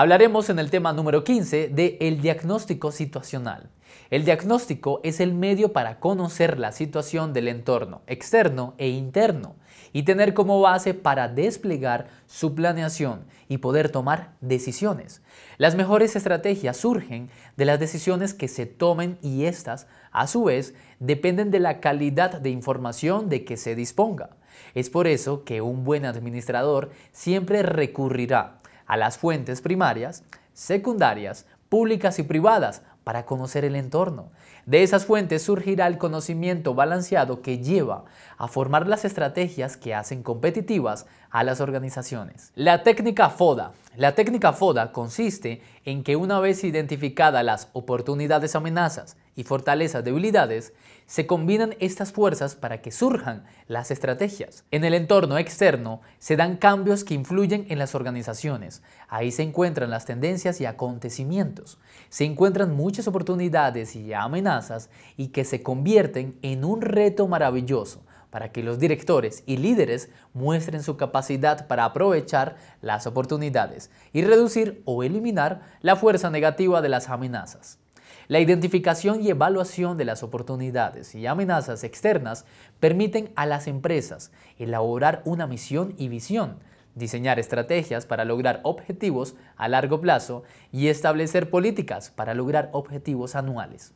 Hablaremos en el tema número 15 de el diagnóstico situacional. El diagnóstico es el medio para conocer la situación del entorno externo e interno y tener como base para desplegar su planeación y poder tomar decisiones. Las mejores estrategias surgen de las decisiones que se tomen y estas, a su vez, dependen de la calidad de información de que se disponga. Es por eso que un buen administrador siempre recurrirá a las fuentes primarias, secundarias, públicas y privadas para conocer el entorno. De esas fuentes surgirá el conocimiento balanceado que lleva a formar las estrategias que hacen competitivas a las organizaciones. La técnica FODA. La técnica FODA consiste en que una vez identificadas las oportunidades, amenazas y fortalezas, debilidades, se combinan estas fuerzas para que surjan las estrategias. En el entorno externo se dan cambios que influyen en las organizaciones. Ahí se encuentran las tendencias y acontecimientos. Se encuentran muchas oportunidades y amenazas y que se convierten en un reto maravilloso para que los directores y líderes muestren su capacidad para aprovechar las oportunidades y reducir o eliminar la fuerza negativa de las amenazas. La identificación y evaluación de las oportunidades y amenazas externas permiten a las empresas elaborar una misión y visión, diseñar estrategias para lograr objetivos a largo plazo y establecer políticas para lograr objetivos anuales.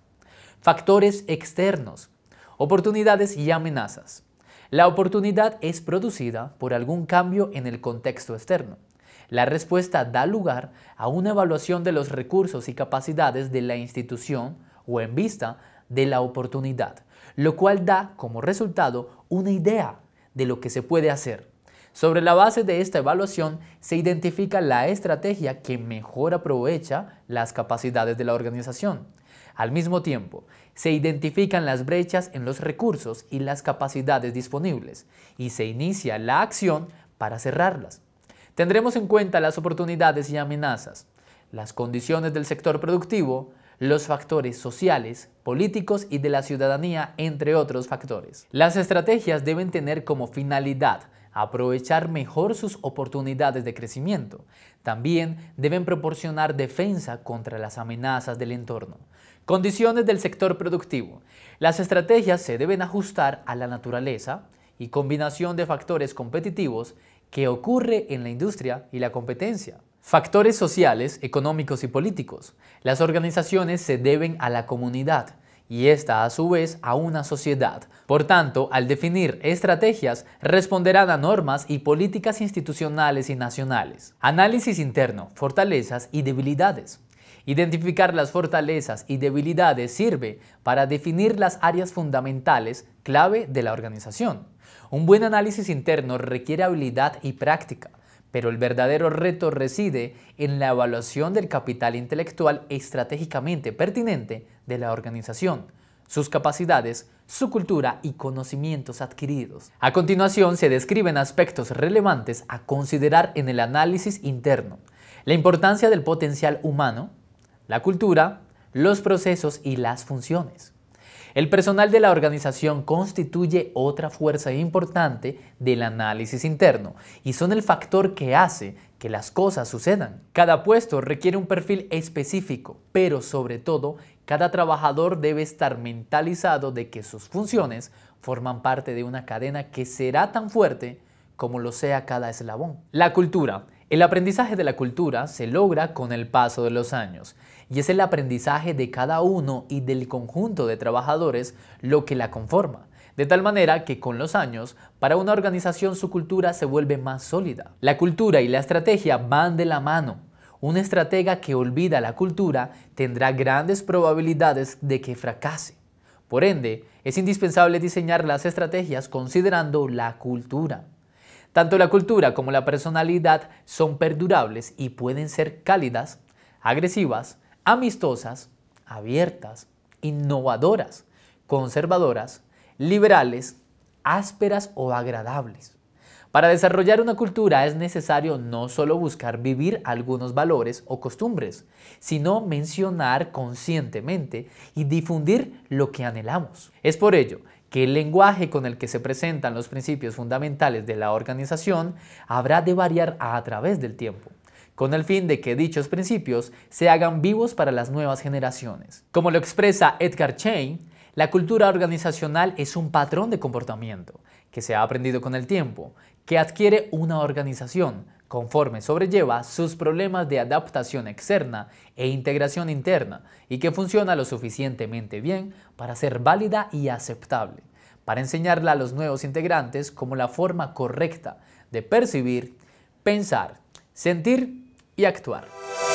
Factores externos oportunidades y amenazas. La oportunidad es producida por algún cambio en el contexto externo. La respuesta da lugar a una evaluación de los recursos y capacidades de la institución o en vista de la oportunidad, lo cual da como resultado una idea de lo que se puede hacer. Sobre la base de esta evaluación se identifica la estrategia que mejor aprovecha las capacidades de la organización. Al mismo tiempo, se identifican las brechas en los recursos y las capacidades disponibles y se inicia la acción para cerrarlas. Tendremos en cuenta las oportunidades y amenazas, las condiciones del sector productivo, los factores sociales, políticos y de la ciudadanía, entre otros factores. Las estrategias deben tener como finalidad aprovechar mejor sus oportunidades de crecimiento. También deben proporcionar defensa contra las amenazas del entorno. Condiciones del sector productivo. Las estrategias se deben ajustar a la naturaleza y combinación de factores competitivos que ocurre en la industria y la competencia. Factores sociales, económicos y políticos. Las organizaciones se deben a la comunidad y esta a su vez a una sociedad. Por tanto, al definir estrategias, responderán a normas y políticas institucionales y nacionales. Análisis interno, fortalezas y debilidades. Identificar las fortalezas y debilidades sirve para definir las áreas fundamentales clave de la organización. Un buen análisis interno requiere habilidad y práctica. Pero el verdadero reto reside en la evaluación del capital intelectual estratégicamente pertinente de la organización, sus capacidades, su cultura y conocimientos adquiridos. A continuación se describen aspectos relevantes a considerar en el análisis interno, la importancia del potencial humano, la cultura, los procesos y las funciones. El personal de la organización constituye otra fuerza importante del análisis interno y son el factor que hace que las cosas sucedan. Cada puesto requiere un perfil específico, pero sobre todo, cada trabajador debe estar mentalizado de que sus funciones forman parte de una cadena que será tan fuerte como lo sea cada eslabón. La cultura el aprendizaje de la cultura se logra con el paso de los años y es el aprendizaje de cada uno y del conjunto de trabajadores lo que la conforma. De tal manera que con los años, para una organización su cultura se vuelve más sólida. La cultura y la estrategia van de la mano. Un estratega que olvida la cultura tendrá grandes probabilidades de que fracase. Por ende, es indispensable diseñar las estrategias considerando la cultura. Tanto la cultura como la personalidad son perdurables y pueden ser cálidas, agresivas, amistosas, abiertas, innovadoras, conservadoras, liberales, ásperas o agradables. Para desarrollar una cultura es necesario no solo buscar vivir algunos valores o costumbres, sino mencionar conscientemente y difundir lo que anhelamos. Es por ello que el lenguaje con el que se presentan los principios fundamentales de la organización habrá de variar a través del tiempo con el fin de que dichos principios se hagan vivos para las nuevas generaciones. Como lo expresa Edgar Chain, la cultura organizacional es un patrón de comportamiento que se ha aprendido con el tiempo, que adquiere una organización conforme sobrelleva sus problemas de adaptación externa e integración interna y que funciona lo suficientemente bien para ser válida y aceptable, para enseñarla a los nuevos integrantes como la forma correcta de percibir, pensar, sentir y actuar.